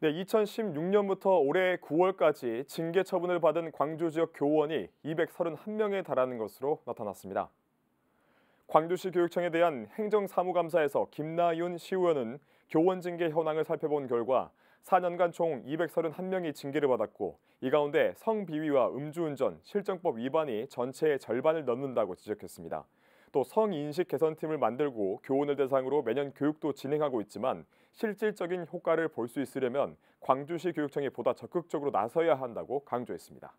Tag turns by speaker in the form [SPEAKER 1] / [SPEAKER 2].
[SPEAKER 1] 네, 2016년부터 올해 9월까지 징계 처분을 받은 광주 지역 교원이 231명에 달하는 것으로 나타났습니다. 광주시 교육청에 대한 행정사무감사에서 김나윤 시의원은 교원 징계 현황을 살펴본 결과 4년간 총 231명이 징계를 받았고 이 가운데 성비위와 음주운전, 실정법 위반이 전체의 절반을 넘는다고 지적했습니다. 또 성인식 개선팀을 만들고 교원을 대상으로 매년 교육도 진행하고 있지만 실질적인 효과를 볼 수 있으려면 광주시 교육청이 보다 적극적으로 나서야 한다고 강조했습니다.